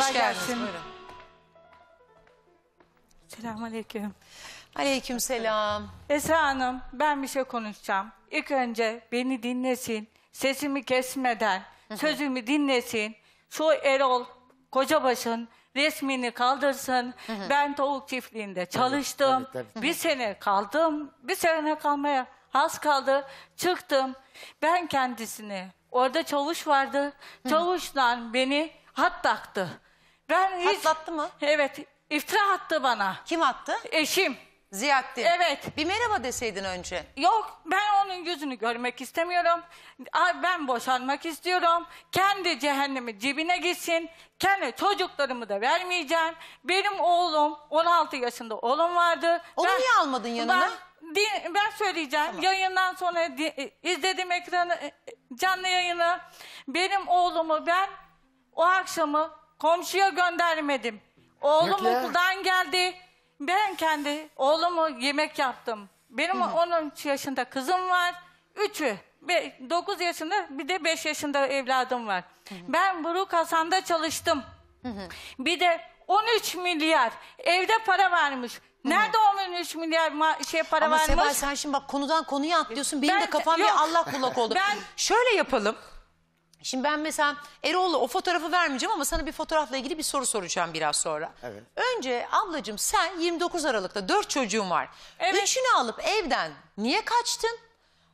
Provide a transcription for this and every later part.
Hoş geldiniz. Buyurun. Selamünaleyküm. Aleyküm selam. Esra Hanım ben bir şey konuşacağım. İlk önce beni dinlesin. Sesimi kesmeden sözümü dinlesin. Şu Erol Kocabaş'ın resmini kaldırsın. ben tavuk çiftliğinde çalıştım. tabii, tabii. Bir sene kaldım. Bir sene kalmaya az kaldı. Çıktım. Ben kendisini orada çavuş vardı. Çavuştan beni hat taktı. Ben hiç... Patlattı mı? Evet. İftira attı bana. Kim attı? Eşim. Ziyaddin. Evet. Bir merhaba deseydin önce. Yok ben onun yüzünü görmek istemiyorum. Ay, Ben boşanmak istiyorum. Kendi cehennemi cebine gitsin. Kendi çocuklarımı da vermeyeceğim. Benim oğlum 16 yaşında oğlum vardı. Onu Ben- niye almadın yanına? Ben, di- ben söyleyeceğim. Yayından sonra di- e, izledim ekranı e, e, canlı yayını. Benim oğlumu ben o akşamı Komşuya göndermedim. Oğlum Yükle. okuldan geldi. Ben kendi oğlumu yemek yaptım. Benim 13 yaşında kızım var. Üçü. 9 yaşında bir de 5 yaşında evladım var. Ben Buruk Hasan'da çalıştım. bir de 13 milyar evde para varmış. Nerede 13 milyar şey para Ama varmış? Seval sen şimdi bak konudan konuya atlıyorsun. Benim Ben- de kafam bir Allah kulak oldu. Ben- Şöyle yapalım. Şimdi ben mesela Erol'la o fotoğrafı vermeyeceğim ama sana bir fotoğrafla ilgili bir soru soracağım biraz sonra. Evet. Önce ablacığım sen 29 Aralık'ta 4 çocuğun var. Evet. Üçünü alıp evden niye kaçtın?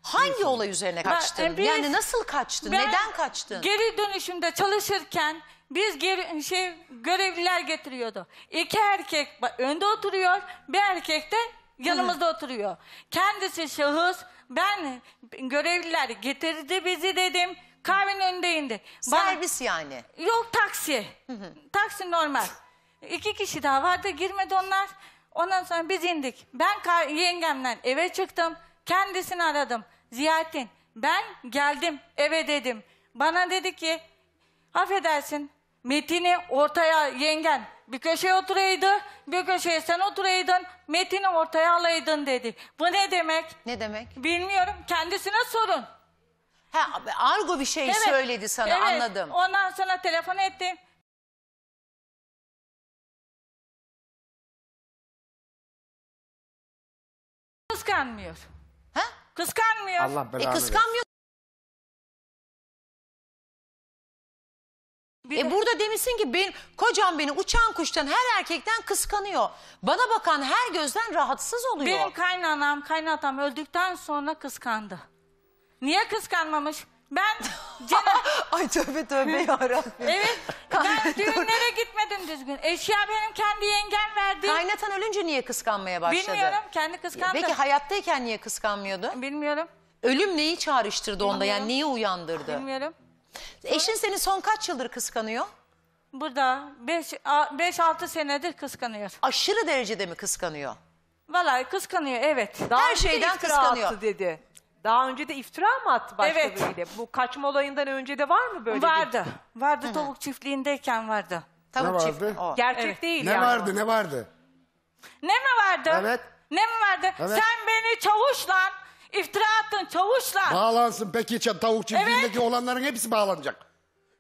Hangi olay üzerine Ben- kaçtın? e, biz- yani nasıl kaçtın? Neden kaçtın? Geri dönüşümde çalışırken biz geri, şey görevliler getiriyordu. İki erkek önde oturuyor, bir erkek de yanımızda oturuyor. Kendisi şahıs, ben görevliler getirdi bizi dedim. Kahvenin önünde indi. Bana- yani. Yok taksi. taksi normal. İki kişi daha vardı girmedi onlar. Ondan sonra biz indik. Ben ka- yengemden eve çıktım. Kendisini aradım. Ziyaretin. Ben geldim eve dedim. Bana dedi ki affedersin Metin'i ortaya yengen bir köşeye oturaydı, bir köşeye sen oturaydın, Metin'i ortaya alaydın dedi. Bu ne demek? Ne demek? Bilmiyorum, kendisine sorun. Ha, argo bir şey Evet, söyledi sana evet. anladım. Ondan sonra telefon etti. Kıskanmıyor. Ha? Kıskanmıyor. Allah E belanı versin. kıskanmıyor. E burada demişsin ki ben kocam beni uçan kuştan her erkekten kıskanıyor. Bana bakan her gözden rahatsız oluyor. Benim kaynanam, kaynatam öldükten sonra kıskandı. Niye kıskanmamış? Ben cenaz... Ay tövbe tövbe yarabbim. Evet. Ben düğünlere gitmedim düzgün. Eşya benim kendi yengem verdi. Kaynatan ölünce niye kıskanmaya başladı? Bilmiyorum. Kendi kıskandım. Peki hayattayken niye kıskanmıyordu? Bilmiyorum. Ölüm neyi çağrıştırdı onda yani neyi uyandırdı? Bilmiyorum. Eşin seni son kaç yıldır kıskanıyor? Burada 5-6 senedir kıskanıyor. Aşırı derecede mi kıskanıyor? Vallahi kıskanıyor evet. Daha Her şeyden kıskanıyor. dedi. Daha önce de iftira mı attı başka Evet. biriyle? Bu kaçma olayından önce de var mı böyle bir? vardı. Vardı tavuk çiftliğindeyken vardı. Tavuk vardı? çiftliği. O. Gerçek Evet. değil Ne yani. vardı ne vardı? Ne mi vardı? Evet. Ne mi vardı? Evet. Sen beni çavuşla iftira attın çavuşla. Bağlansın peki ça- tavuk çiftliğindeki olanların hepsi bağlanacak.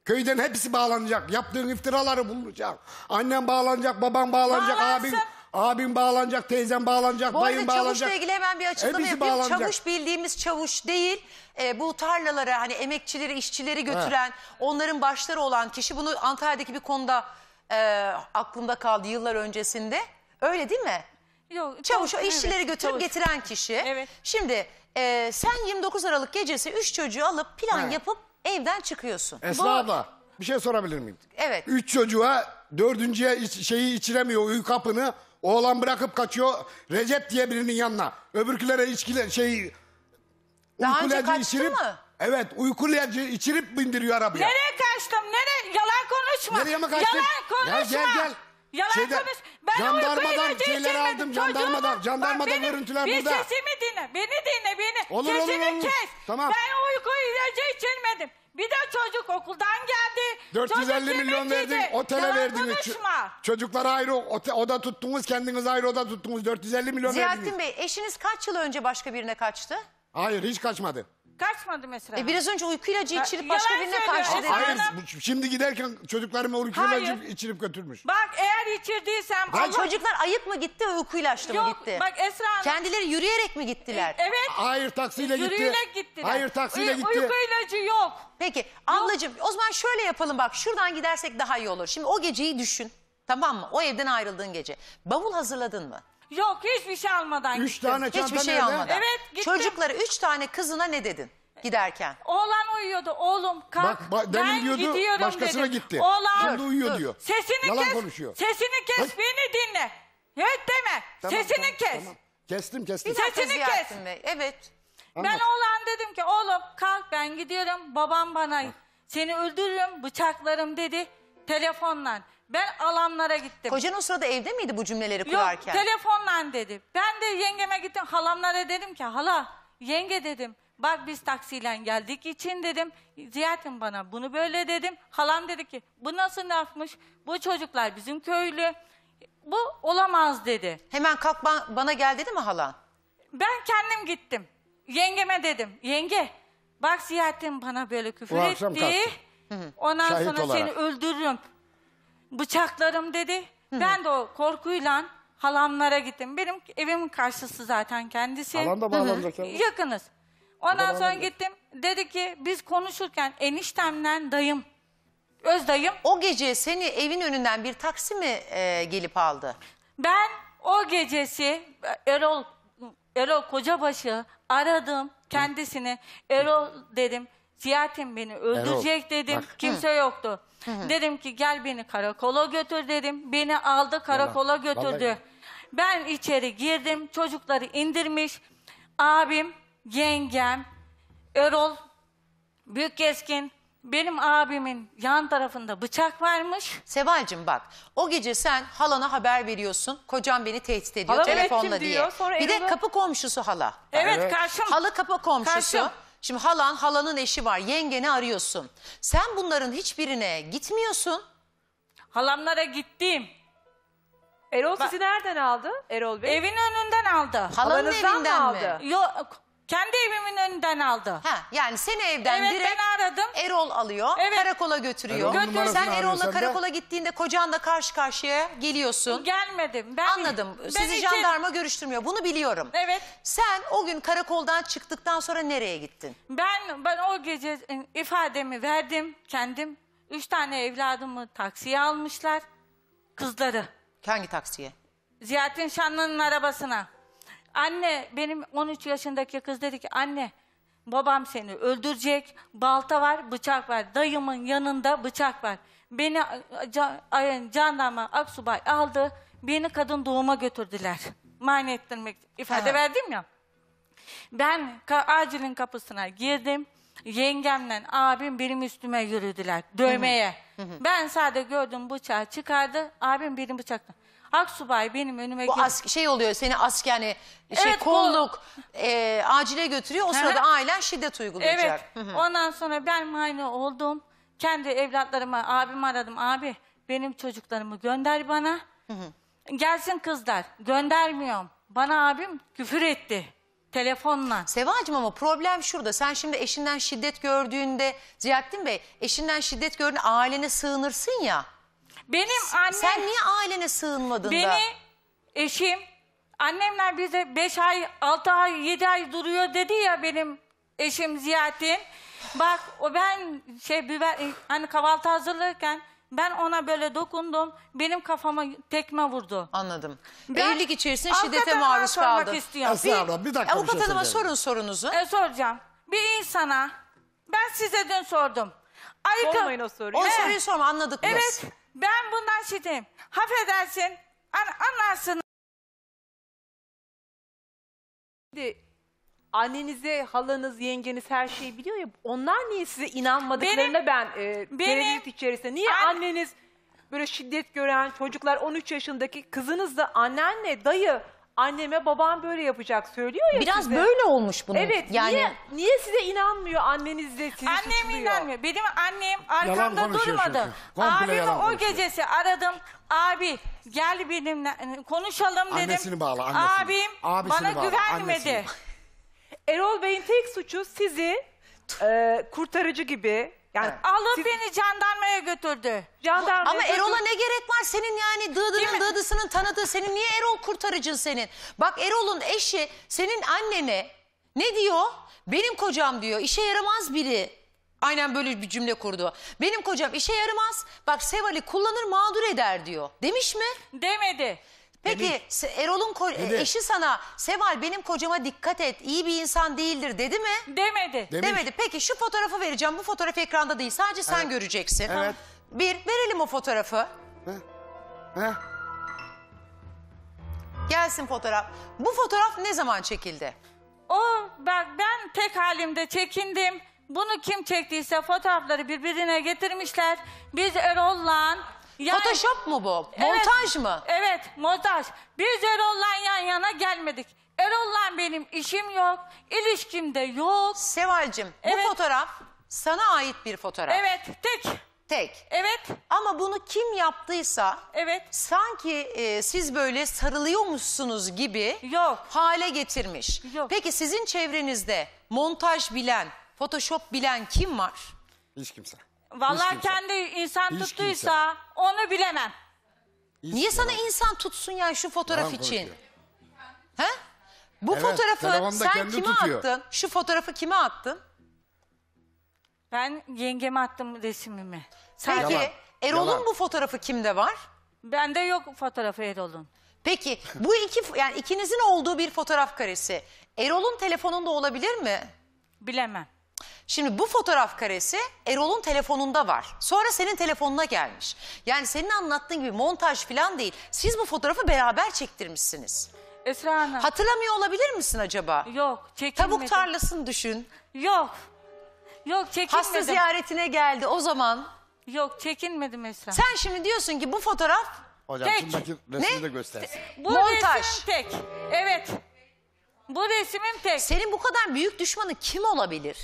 Köyden hepsi bağlanacak. Yaptığın iftiraları bulunacak. Annen bağlanacak, baban bağlanacak, Bağlansın. abin Abim bağlanacak, teyzem bağlanacak, Bu arada dayım bağlanacak. çavuşla ilgili hemen bir açıklama yapayım. Çavuş bildiğimiz çavuş değil. E, bu tarlalara hani emekçileri, işçileri götüren, onların başları olan kişi. Bunu Antalya'daki bir konuda e, aklımda kaldı yıllar öncesinde. Öyle değil mi? Yok, Çavuş o işçileri götürüp getiren kişi. Evet. Şimdi e, sen 29 Aralık gecesi 3 çocuğu alıp plan Evet. yapıp evden çıkıyorsun. Esra Bu- bir şey sorabilir miyim? Evet. Üç çocuğa dördüncüye şeyi içiremiyor uyu kapını. Oğlan bırakıp kaçıyor Recep diye birinin yanına. Öbürkülere içkiler şey Daha önce kaçtı içirip mı? Evet uykulacı içirip bindiriyor arabaya. Nereye kaçtım? Nereye? Yalan konuşma. Nereye mi kaçtın? Yalan konuşma. Gel, gel, gel. Yalan Şeyde- konuş. Ben jandarmadan şeyleri içirmedim. aldım, jandarmadan. Jandarmadan benim- görüntüler bir burada. sesimi dinle. Beni dinle beni. Olur, olur, olur. kes. Tamam. Ben uyku ilacı içirmedim. Bir de çocuk okuldan geldi. 450 Çocuk milyon kimin verdin, otele Yalan verdiniz. Çocuklara ayrı ote- oda tuttunuz, kendiniz ayrı oda tuttunuz. 450 milyon verdiniz. Ziyaettin Bey eşiniz kaç yıl önce başka birine kaçtı? Hayır, hiç kaçmadı. Kaçmadı mesela. E biraz önce uyku ilacı içirip başka yalan birine karşı dedi. Hayır şimdi giderken çocuklarıma uyku Hayır. ilacı içirip götürmüş. Bak eğer içirdiysem Allah- Çocuklar ayıp mı gitti uyku ilaçlı mı Yok gitti? bak Esra Hanım. Kendileri yürüyerek mi gittiler? E, evet. Hayır taksiyle gitti. Yürüyerek gittiler. Hayır taksiyle Uy- gitti. Uyku ilacı yok. Peki ablacığım o zaman şöyle yapalım bak şuradan gidersek daha iyi olur. Şimdi o geceyi düşün tamam mı? O evden ayrıldığın gece. Bavul hazırladın mı? Yok hiçbir şey almadan Üç gittim. tane Hiçbir şey nerede? almadan. Evet, gittim. Çocuklara üç tane kızına ne dedin giderken? Oğlan uyuyordu. Oğlum kalk. Bak, bak ben diyordu, gidiyorum başkasına dedim. gitti. Oğlan Şimdi uyuyor diyor. sesini Yalan kes. konuşuyor. Sesini kes Bak. beni dinle. Evet deme. Tamam, sesini tamam, kes. tamam. Kestim kestim. Bir Sesini Ziyaettin kes. Bey. Evet. Ben Anlat. oğlan dedim ki oğlum kalk ben gidiyorum. Babam bana seni öldürürüm bıçaklarım dedi telefonla. Ben alanlara gittim. Kocan o sırada evde miydi bu cümleleri kurarken? Yok telefonla dedi. Ben de yengeme gittim halamlara dedim ki hala yenge dedim. Bak biz taksiyle geldik için dedim. Ziyaretim bana bunu böyle dedim. Halam dedi ki bu nasıl lafmış? Bu çocuklar bizim köylü. Bu olamaz dedi. Hemen kalk ba- bana gel dedi mi halan? Ben kendim gittim. Yengeme dedim. Yenge bak Ziyaettin bana böyle küfür etti. kalktı. Ondan Şahit sonra olarak. seni öldürürüm bıçaklarım dedi. Ben de o korkuyla halamlara gittim. Benim evimin karşısı zaten kendisi. Alan da bağlanacak ya. Yakınız. Ondan sonra gittim. Dedi ki biz konuşurken eniştemden dayım, öz dayım. O gece seni evin önünden bir taksi mi e, gelip aldı? Ben o gecesi Erol Erol Kocabaşı aradım kendisini. Erol dedim Ziyaretim beni öldürecek dedim. bak. Kimse yoktu. Dedim ki gel beni karakola götür dedim. Beni aldı karakola Yalan. götürdü. Vallahi. Ben içeri girdim. Çocukları indirmiş. Abim, yengem, Erol, Büyük Keskin benim abimin yan tarafında bıçak varmış. Seval'cim bak o gece sen halana haber veriyorsun. Kocam beni tehdit ediyor Halam telefonla diye. diyor? Sonra Bir de kapı komşusu hala. Evet, karşım. Halı kapı komşusu. Karşım. Şimdi halan, halanın eşi var. Yengeni arıyorsun. Sen bunların hiçbirine gitmiyorsun. Halamlara gittim. Erol sizi nereden aldı? Erol Bey. Evin önünden aldı. Halanın Halanızdan mı evinden mi? aldı? Yok kendi evimin önünden aldı. Ha, yani seni evden Evet, direkt ben aradım. Erol alıyor, Evet. karakola götürüyor. Erol'un numarasını Sen arıyor Erol'la sende. karakola gittiğinde kocanla karşı karşıya geliyorsun. Gelmedim. Ben, Anladım. ben Sizi içeri- jandarma görüştürmüyor. Bunu biliyorum. Evet. Sen o gün karakoldan çıktıktan sonra nereye gittin? Ben ben o gece e, ifademi verdim kendim. Üç tane evladımı taksiye almışlar. Kızları. Hangi taksiye? Ziyaettin Şanlı'nın arabasına. Anne benim 13 yaşındaki kız dedi ki anne babam seni öldürecek. Balta var, bıçak var. Dayımın yanında bıçak var. Beni can, jandarma Aksubay aldı. Beni kadın doğuma götürdüler. Mane ettirmek ifade Aha. verdim ya. Ben ka acilin kapısına girdim. Yengemle abim benim üstüme yürüdüler dövmeye. ben sadece gördüm bıçağı çıkardı. Abim benim bıçakla. Aksubay benim önüme Bu gelip... as- şey oluyor seni ask yani şey Evet, kolluk e, acile götürüyor. O sırada ailen şiddet uygulayacak. Evet. Hı hı. Ondan sonra ben mani oldum. Kendi evlatlarıma abim aradım. Abi benim çocuklarımı gönder bana. Gelsin kızlar. Göndermiyorum. Bana abim küfür etti. Telefonla. Sevacım ama problem şurada. Sen şimdi eşinden şiddet gördüğünde Ziyaettin Bey eşinden şiddet gördüğünde ailene sığınırsın ya. Benim annem... Sen niye ailene sığınmadın beni, da? Beni eşim, annemler bize beş ay, altı ay, yedi ay duruyor dedi ya benim eşim Ziyaettin. Bak o ben şey biber e, hani kahvaltı hazırlarken ben ona böyle dokundum. Benim kafama tekme vurdu. Anladım. Ben Evlilik içerisinde şiddete maruz kaldın Esra abla bir dakika şey Avukat hanıma sorun sorunuzu. E, soracağım. Bir insana ben size dün sordum. Ayıkı... Sormayın o soruyu. O soruyu sorma anladık biz. Evet. Ben bundan şiddetim. Hafedersin. An anlarsın. Şimdi annenizi, halanız, yengeniz her şeyi biliyor ya. Onlar niye size inanmadıklarına Benim- ben e, benim- tereddüt içerisinde. Niye An- anneniz böyle şiddet gören çocuklar 13 yaşındaki kızınız da anneanne, dayı anneme babam böyle yapacak söylüyor ya Biraz size. böyle olmuş bunun. Evet yani... niye, niye size inanmıyor anneniz de sizi Annem suçluyor? inanmıyor. Benim annem arkamda durmadı. çünkü. Komple Abimi o gecesi aradım. Abi gel benimle konuşalım dedim. Annesini bağla, annesini. Abim Abisini bana bağla, güvenmedi. annesini. Erol Bey'in tek suçu sizi e, kurtarıcı gibi, yani Evet. Alıp beni jandarmaya götürdü. Jandarmaya Ama götürdü. Erol'a ne gerek var senin yani Değil mi? dıdının dıdısının tanıdığı senin niye Erol kurtarıcın senin? Bak Erol'un eşi senin annene ne diyor? Benim kocam diyor işe yaramaz biri. Aynen böyle bir cümle kurdu. Benim kocam işe yaramaz. Bak Seval'i kullanır mağdur eder diyor. Demiş mi? demedi. Peki se- Erol'un ko- eşi sana Seval benim kocama dikkat et iyi bir insan değildir dedi mi? Demedi. Demiş. Demedi. Peki şu fotoğrafı vereceğim. Bu fotoğraf ekranda değil. Sadece sen Evet. göreceksin. Evet. Bir verelim o fotoğrafı. Heh, Gelsin fotoğraf. Bu fotoğraf ne zaman çekildi? O bak ben tek halimde çekindim. Bunu kim çektiyse fotoğrafları birbirine getirmişler. Biz Erol'la yani- Photoshop mu bu? Evet. Montaj mı? Evet montaj. Biz Erol'la yan yana gelmedik. Erol'la benim işim yok. ilişkim de yok. Seval'cim Evet. bu fotoğraf sana ait bir fotoğraf. Evet tek. Tek. Evet. Ama bunu kim yaptıysa Evet. sanki e, siz böyle sarılıyormuşsunuz gibi Yok. hale getirmiş. Yok. Peki sizin çevrenizde montaj bilen, photoshop bilen kim var? Hiç kimse. Vallahi kimse. kendi insan Hiç tuttuysa onu bilemem. Hiç Niye sana insan tutsun ya şu fotoğraf Yalan için? konuşuyor. He? Bu Evet, fotoğrafı sen kendi kime tutuyor. attın? Şu fotoğrafı kime attın? Ben yengeme attım resimimi. Peki Yalan, Erol'un yalan. bu fotoğrafı kimde var? Bende yok fotoğrafı Erol'un. Peki bu iki yani ikinizin olduğu bir fotoğraf karesi Erol'un telefonunda olabilir mi? Bilemem. Şimdi bu fotoğraf karesi Erol'un telefonunda var. Sonra senin telefonuna gelmiş. Yani senin anlattığın gibi montaj falan değil. Siz bu fotoğrafı beraber çektirmişsiniz. Esra Hanım. Hatırlamıyor olabilir misin acaba? Yok çekinmedim. Tavuk tarlasını düşün. Yok. Yok çekinmedim. Hasta ziyaretine geldi o zaman. Yok çekinmedim Esra. Sen şimdi diyorsun ki bu fotoğraf Hocam Tek. şuradaki resmi de göstersin. Bu Montaj. resim tek. Evet. Bu resimim tek. senin bu kadar büyük düşmanı kim olabilir?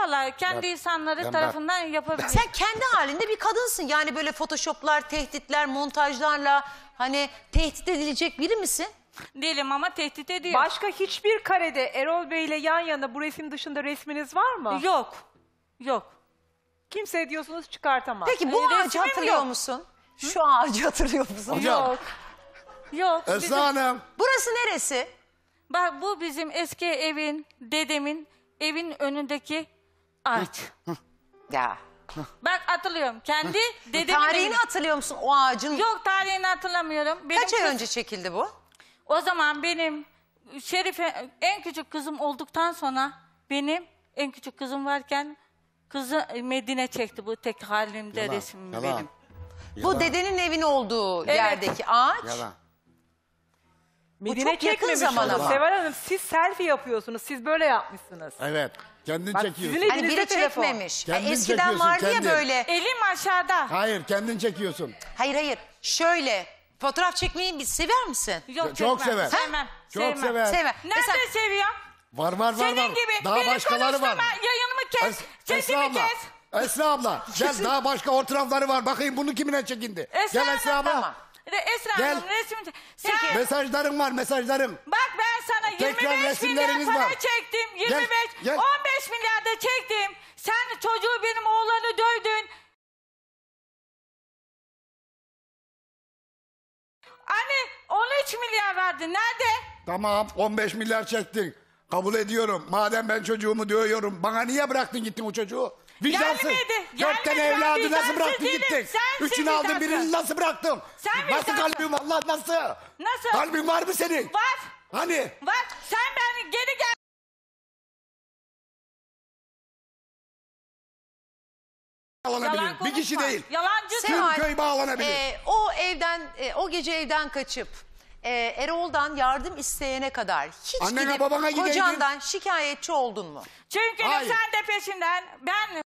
Valla kendi Ben- insanları ben- tarafından yapabilir. Sen kendi halinde bir kadınsın. Yani böyle photoshoplar, tehditler, montajlarla hani tehdit edilecek biri misin? Değilim ama tehdit ediyor. Başka hiçbir karede Erol Bey ile yan yana bu resim dışında resminiz var mı? Yok. Yok. Kimse diyorsunuz çıkartamaz. Peki bu Ee, ağacı hatırlıyor yok. musun? Şu ağacı hatırlıyor musun? Hocam. Yok. Yok. Bizim- Esra Hanım. Burası neresi? Bak bu bizim eski evin, dedemin evin önündeki Ağaç. Ya. Bak hatırlıyorum, Kendi dedemin Tarihini evi. hatırlıyor musun o ağacın? Yok tarihini hatırlamıyorum. Benim Kaç ay kız- önce çekildi bu? O zaman benim Şerife en küçük kızım olduktan sonra benim en küçük kızım varken kızı Medine çekti bu tek halimde Yalan, resimim yalan, benim. Yalan. Bu dedenin evin olduğu Evet. yerdeki ağaç. Yalan. Medine çok yakın çekmemiş zamana Seval Hanım siz selfie yapıyorsunuz. Siz böyle yapmışsınız. Evet. Kendin Bak, çekiyorsun. Hani biri çekmemiş. Kendin Yani eskiden vardı kendin. ya böyle. Elim aşağıda. Hayır kendin çekiyorsun. Hayır hayır. Şöyle fotoğraf çekmeyi bir sever misin? Yok, Çok sever. Sevmem. Çok sevmem. sever. Nerede Mesela seviyorum? Var var var Senin gibi. Daha benim başkaları var. konuşmama Yayınımı kes. Es- Esra Sesimi kes. Esra abla gel daha başka ortamları var. Bakayım bunu kimine çekindi. Esra gel Esra abla. Tamam. Re- Esra Gel. Hanım resmini... Sen, Mesajlarım var mesajlarım. bak ben sana Tekrar 25 milyar para var. çektim. 25, gel. 15 milyar da çektim. Sen çocuğu benim oğlanı dövdün. Anne 13 milyar verdi Nerede? Tamam 15 milyar çektin. Kabul ediyorum. Madem ben çocuğumu dövüyorum. Bana niye bıraktın gittin o çocuğu? Vicdansız. Gelmedi. Dört Gelmedi. Ben evladı nasıl vicdansız bıraktın değilim. gittin? Sensin Üçünü aldın birini nasıl bıraktın? Sen nasıl vicdansın. kalbin var nasıl? Nasıl? Kalbin var mı senin? Var. Hani? Var. Sen ben geri gel. Bağlanabilir. Yalan Bir kişi değil. Yalancı. Tüm Seval, köy bağlanabilir. Ee, o evden, e, o gece evden kaçıp e, Erol'dan yardım isteyene kadar hiç Annene, gidip babana gideydin. kocandan şikayetçi oldun mu? Çünkü sen de peşinden ben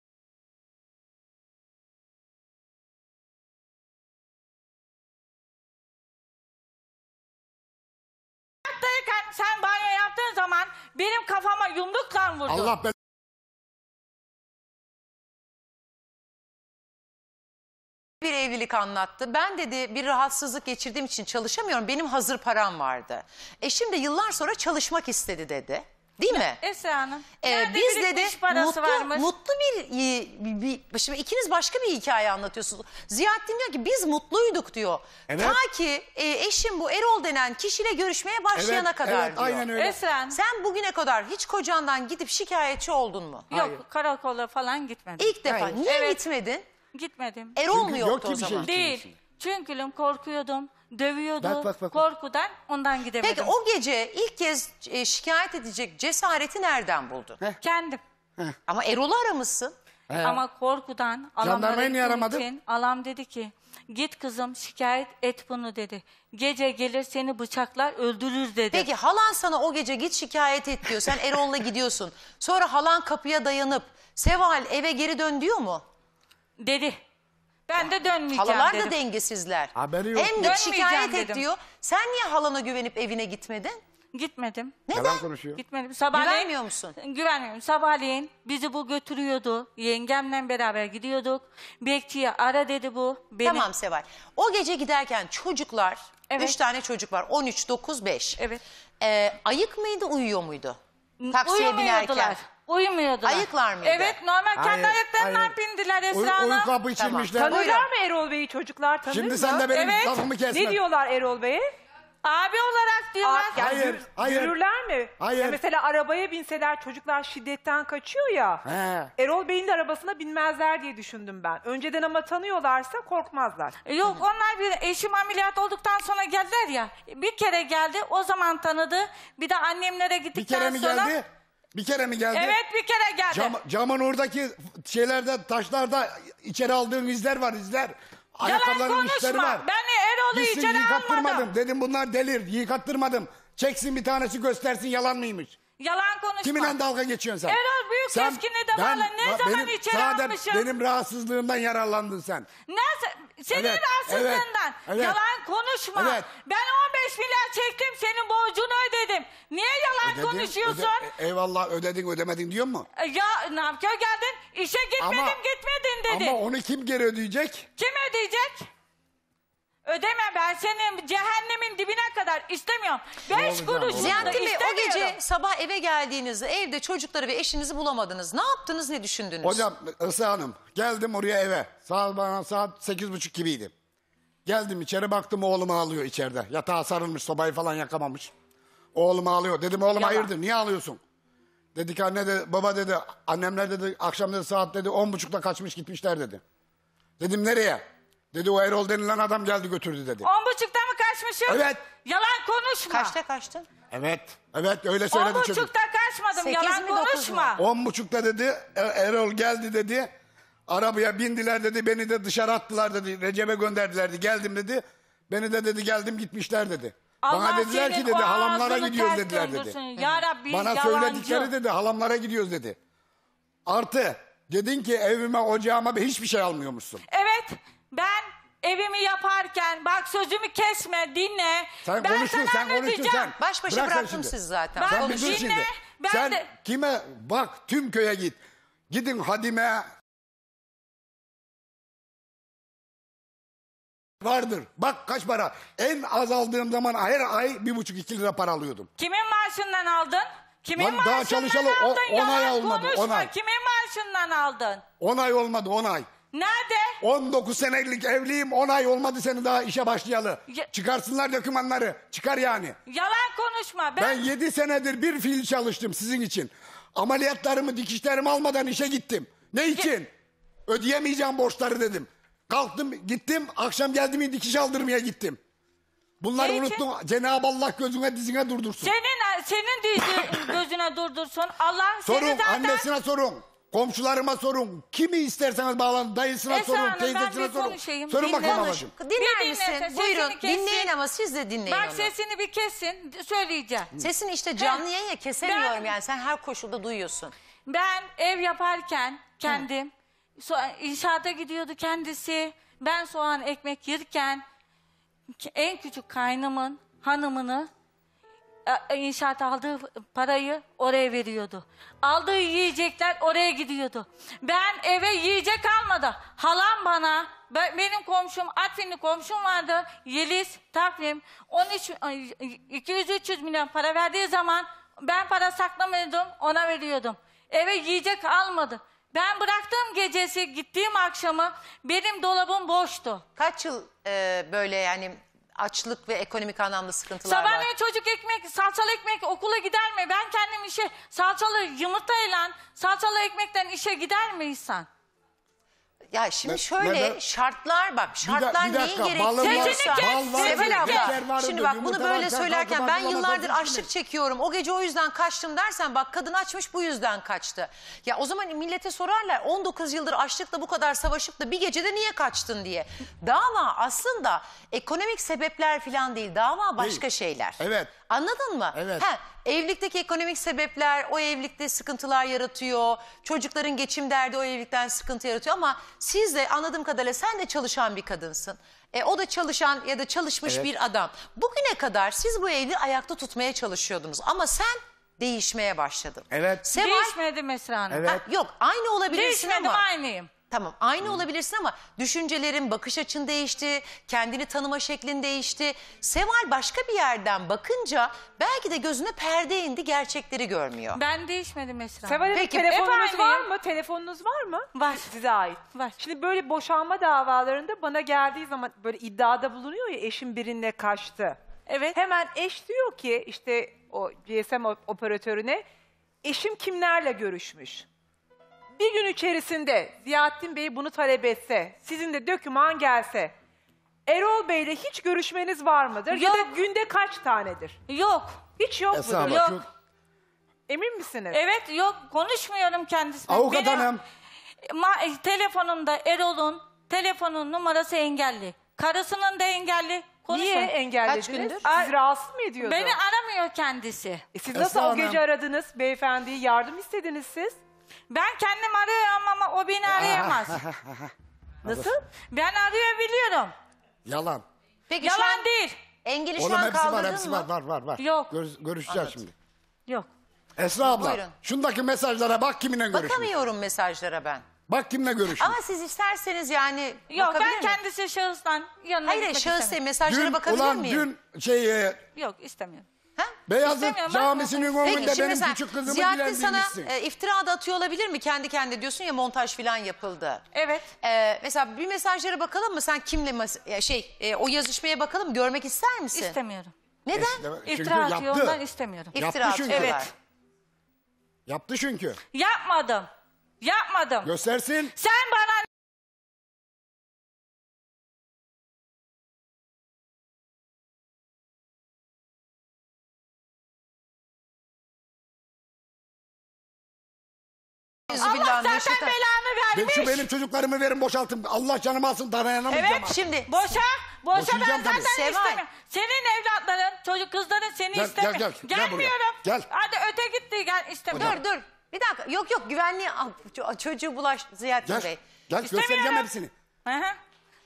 Benim kafama yumrukla vurdu. Allah ben... bir evlilik anlattı. Ben dedi bir rahatsızlık geçirdiğim için çalışamıyorum. Benim hazır param vardı. E şimdi yıllar sonra çalışmak istedi dedi. Değil mi? Esra Hanım. Ee, biz birikmiş dedi mutlu, varmış? mutlu bir, e, bir, bir- şimdi ikiniz başka bir hikaye anlatıyorsunuz. Ziyaettin diyor ki biz mutluyduk diyor. Evet. Ta ki e, eşim bu Erol denen kişiyle görüşmeye başlayana kadar evet, diyor. aynen öyle. Esra Hanım. Sen bugüne kadar hiç kocandan gidip şikayetçi oldun mu? Hayır. Yok karakola falan gitmedim. İlk defa Hayır. niye Evet. gitmedin? Gitmedim. Erol mu Çünkü yok yoktu ki o bir şey. zaman? Değil. Çünkü korkuyordum dövüyordu Bak, bak, bak, korkudan ondan gidemedim. Peki o gece ilk kez e, şikayet edecek cesareti nereden buldun? Kendim Ama Erol'u aramışsın. He. Ama korkudan alam Jandarmayı niye aradığı için alam dedi ki git kızım şikayet et bunu dedi. Gece gelir seni bıçaklar öldürür dedi. Peki halan sana o gece git şikayet et diyor. Sen Erol'la gidiyorsun. Sonra halan kapıya dayanıp Seval eve geri dön diyor mu? Dedi. Ben de dönmeyeceğim Halalar dedim. da dengesizler. Haberi yok. Hem de şikayet et diyor. Sen niye halana güvenip evine gitmedin? Gitmedim. Neden? Yalan konuşuyor. Gitmedim. Sabahleyin, Güvenmiyor musun? Güvenmiyorum. Sabahleyin bizi bu götürüyordu. Yengemle beraber gidiyorduk. Bekçiye ara dedi bu. Beni, Tamam Seval. O gece giderken çocuklar, Evet. üç tane çocuk var. 13, 9, 5. Evet. Ee, ayık mıydı, uyuyor muydu? Taksiye binerken. Uyumuyordular. Ayıklar mıydı? Evet normal kendi Hayır, ayaklarından hayır. pindiler Esra Uy, Hanım. uyku hapı içirmişler. Tanıyorlar mı Erol Bey'i çocuklar tanıyor Şimdi mu? sen de benim Evet. lafımı kesme. Ne diyorlar Erol Bey'e? Abi olarak diyorlar. Aa, yani Hayır, hayır. Yürürler mi? Hayır. Ya mesela arabaya binseler çocuklar şiddetten kaçıyor ya. He. Erol Bey'in de arabasına binmezler diye düşündüm ben. Önceden ama tanıyorlarsa korkmazlar. E, yok onlar bir eşim ameliyat olduktan sonra geldiler ya. Bir kere geldi o zaman tanıdı. Bir de annemlere Bir kere mi sonra. geldi? Bir kere mi geldi? Evet bir kere geldi. Cam, camın oradaki şeylerde, taşlarda içeri aldığın izler var izler. Ayakkabıların işleri var. Beni Erol'u içeri almadım. yıkattırmadım. Dedim bunlar delir. Yıkattırmadım. Çeksin bir tanesi göstersin yalan mıymış. Yalan konuşma. Kiminle dalga geçiyorsun sen? Erol Büyük sen, Keskin'le de ben, ne zaman benim, içeri almışım? Benim rahatsızlığımdan yararlandın sen. Ne? Senin evet, rahatsızlığından. Evet, yalan konuşma. Evet. Ben 15 milyar çektim senin borcunu ödedim. Niye yalan ödedin, konuşuyorsun? Öde, eyvallah ödedin ödemedin diyor mu? E, ya ne yapacağım geldin işe gitmedim ama, gitmedin dedi. Ama onu kim geri ödeyecek? Kim ödeyecek? Ödeme ben senin cehennemin dibine kadar istemiyorum. Beş olacağım, kuruş olacağım. o gece sabah eve geldiğinizde evde çocukları ve eşinizi bulamadınız. Ne yaptınız ne düşündünüz? Hocam Isra Hanım geldim oraya eve. Saat bana saat sekiz buçuk gibiydi. Geldim içeri baktım oğlumu ağlıyor içeride. Yatağa sarılmış sobayı falan yakamamış. Oğlum ağlıyor. Dedim oğlum Yalan. hayırdır niye ağlıyorsun? Dedik anne de baba dedi annemler dedi akşam dedi saat dedi on buçukta kaçmış gitmişler dedi. Dedim nereye? Dedi o Erol denilen adam geldi götürdü dedi. On buçukta mı kaçmışım? Evet. Yalan konuşma. Kaçta kaçtın? Evet. Evet öyle söyledi On çocuk. buçukta kaçmadım. Sekiz Yalan konuşma. On buçukta dedi e, Erol geldi dedi. Arabaya bindiler dedi beni de dışarı attılar dedi. Recep'e gönderdiler dedi. Geldim dedi. Beni de dedi geldim gitmişler dedi. Bana dediler ki dedi halamlara gidiyoruz dediler dedi. döndürsün. Ya Rabbi Bana yalancı. söyledikleri dedi halamlara gidiyoruz dedi. Artı dedin ki evime ocağıma hiçbir şey almıyormuşsun evimi yaparken bak sözümü kesme dinle. Sen ben konuştun, sana sen konuştun anlatacağım. sen. Baş başa Bırak bıraktım şimdi. siz zaten. Ben- Sen Dinle, şimdi. ben Sen de- kime bak tüm köye git. Gidin Hadime. Vardır. Bak kaç para. En az aldığım zaman her ay bir buçuk iki lira para alıyordum. Kimin maaşından aldın? Kimin Lan daha maaşından aldın? o- aldın? on ay Yalan olmadı, on ay. Kimin maaşından aldın? On ay olmadı on ay. Nerede? 19 senelik evliyim 10 ay olmadı seni daha işe başlayalı. Ya- Çıkarsınlar dokümanları çıkar yani. Yalan konuşma. Ben, Ben 7 senedir bir fil çalıştım sizin için. Ameliyatlarımı dikişlerimi almadan işe gittim. Ne için? Ödeyemeyeceğim borçları dedim. Kalktım gittim akşam geldim dikiş aldırmaya gittim. Bunları Ne unuttum. Cenab-ı Allah gözüne dizine durdursun. senin senin dizi gözüne durdursun. Allah seni sorun annesine sorun. Komşularıma sorun. Kimi isterseniz bağlan. Dayısına Esra sorun, Hanım, teyzesine sorun. konuşayım. Sorun bakalım Dinle. ablacığım. Bir Dinler misin? sesini Buyurun dinleyin ama siz de dinleyin Bak onu. sesini bir kesin söyleyeceğim. Sesini işte canlı yayın ya kesemiyorum Ben- yani sen her koşulda duyuyorsun. Ben ev yaparken kendim so- inşaata gidiyordu kendisi. Ben soğan ekmek yerken en küçük kaynımın hanımını e, inşaat aldığı parayı oraya veriyordu. Aldığı yiyecekler oraya gidiyordu. Ben eve yiyecek almadı. Halam bana, ben, benim komşum, Atvinli komşum vardı. Yeliz, takvim. 200-300 milyon para verdiği zaman ben para saklamıyordum, ona veriyordum. Eve yiyecek almadı. Ben bıraktığım gecesi, gittiğim akşamı benim dolabım boştu. Kaç yıl e, böyle yani açlık ve ekonomik anlamda sıkıntılar var. Sabahleyin çocuk ekmek, salçalı ekmek okula gider mi? Ben kendim işe salçalı yumurtayla salçalı ekmekten işe gider mi İhsan? Ya şimdi Ne- şöyle neden- şartlar bak şartlar bir neyi dakika, ballı var, gerektiriyorsa. bal şimdi diyor, bak bunu yumurta var, böyle söylerken ben yıllardır açlık çekiyorum. O gece o yüzden kaçtım dersen bak kadın açmış bu yüzden kaçtı. Ya o zaman millete sorarlar 19 yıldır açlıkla bu kadar savaşıp da bir gecede niye kaçtın diye. Dava aslında ekonomik sebepler falan değil dava başka Değil. şeyler. Evet. Anladın mı? Evet. He, evlilikteki ekonomik sebepler o evlilikte sıkıntılar yaratıyor. Çocukların geçim derdi o evlilikten sıkıntı yaratıyor ama siz de anladığım kadarıyla sen de çalışan bir kadınsın. E, o da çalışan ya da çalışmış Evet. bir adam. Bugüne kadar siz bu evliliği ayakta tutmaya çalışıyordunuz ama sen değişmeye başladın. Evet. Seval Değişmedim Esra Hanım. Evet. Ha, yok aynı olabilirsin Değişmedim ama aynıyım. Tamam aynı olabilirsin ama düşüncelerin, bakış açın değişti, kendini tanıma şeklin değişti. Seval başka bir yerden bakınca belki de gözüne perde indi gerçekleri görmüyor. Ben değişmedim Esra. Seval Peki, telefonunuz efendim? var mı? Telefonunuz var mı? Var. Size ait. Var. Şimdi böyle boşanma davalarında bana geldiği zaman böyle iddiada bulunuyor ya eşim birine kaçtı. Evet. Hemen eş diyor ki işte o GSM operatörüne eşim kimlerle görüşmüş? bir gün içerisinde Ziyaettin Bey bunu talep etse, sizin de döküman gelse, Erol Bey ile hiç görüşmeniz var mıdır? Ya da günde kaç tanedir? Yok. Hiç yok Esra mudur? Yok. Emin misiniz? Evet yok konuşmuyorum kendisine. Avukat Benim hanım. ma- e, telefonumda Erol'un telefonun numarası engelli. Karısının da engelli. Konuşun. Niye engellediniz? Kaç gündür? Sizi rahatsız mı ediyordu? Beni aramıyor kendisi. E siz nasıl Esra o Hanım. gece aradınız beyefendiyi? Yardım istediniz siz? Ben kendim arıyorum ama o beni arayamaz. Nasıl? Ben arayabiliyorum. Yalan. Peki şu an Yalan değil. Engeli şu Oğlum an hepsi var, hepsi mı? var, var. var. Yok. Görüş- görüşeceğiz şimdi. Yok. Esra abla, Buyurun. şundaki mesajlara bak kiminle görüşmüş. Bakamıyorum mesajlara ben. Bak kimle görüşmüş. Ama siz isterseniz yani Yok ben miyim? kendisi şahıstan yanına Hayır hayır, gitmek şahıs istemiyorum. mesajlara Dün, bakabilir ulan miyim? dün şey, e, Yok istemiyorum. Beyazıt İstemiyorum ben- Camisi'nin önünde benim sen- küçük kızımı Ziyaettin sana e, iftira da atıyor olabilir mi? Kendi kendine diyorsun ya montaj falan yapıldı. Evet. E, mesela bir mesajlara bakalım mı? Sen kimle şey e, o yazışmaya bakalım görmek ister misin? İstemiyorum. Neden? İşte- İftira atıyor ondan istemiyorum. İftira Yaptı çünkü. Evet. Yaptı çünkü. Yapmadım. Yapmadım. Göstersin. Sen bana başka Allah'tan belamı vermiş. Ve şu benim çocuklarımı verin boşaltın. Allah canımı alsın dayanamayacağım. Evet artık. şimdi. Boşa. Boşa ben Boşayacağım zaten istemiyorum. Senin evlatların, çocuk kızların seni Gel, gel, istemiyor. gel. Gel buraya. Gelmiyorum. Gel. Hadi öte gitti gel istemiyorum. Dur dur. Bir dakika. Yok yok güvenliği al. Ço- çocuğu bulaş Ziyaettin Gel. Bey. Gel göstereceğim hepsini. Hı hı.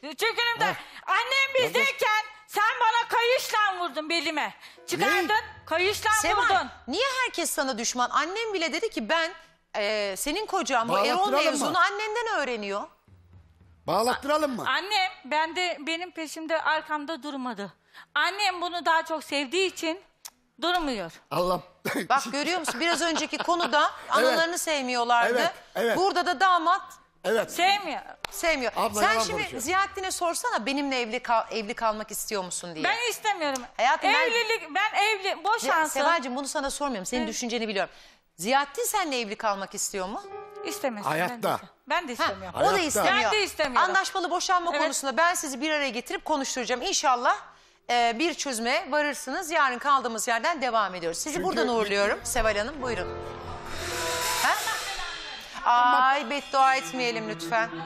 Çünkü de annem bizdeyken sen bana kayışla vurdun belime. Çıkardın, Ne? kayışla Seval vurdun. niye herkes sana düşman? Annem bile dedi ki ben e, senin kocan bu Erol Bağlattıralım mı? mevzunu annenden öğreniyor. Bağlattıralım mı? Annem ben de benim peşimde arkamda durmadı. Annem bunu daha çok sevdiği için cık, durmuyor. Allah. Bak görüyor musun biraz önceki konuda analarını sevmiyorlardı. Evet, evet. Burada da damat evet. Sevmiyor. sevmiyor. Abla Sen şimdi konuşuyor. Ziyaettin'e sorsana benimle evli kal- evli kalmak istiyor musun diye. Ben istemiyorum. Hayatım Evlilik ben evli boşansın. Sevacığım bunu sana sormuyorum. Senin düşünceni biliyorum. Ziyaettin seninle evli kalmak istiyor mu? İstemesin. Hayatta. Ben de istemiyorum. Ha, o da istemiyor. Ben de istemiyorum. Anlaşmalı boşanma Evet. konusunda ben sizi bir araya getirip konuşturacağım. İnşallah e, bir çözüme varırsınız. Yarın kaldığımız yerden devam ediyoruz. Sizi buradan uğurluyorum. Seval Hanım buyurun. Ha? Ay beddua etmeyelim lütfen.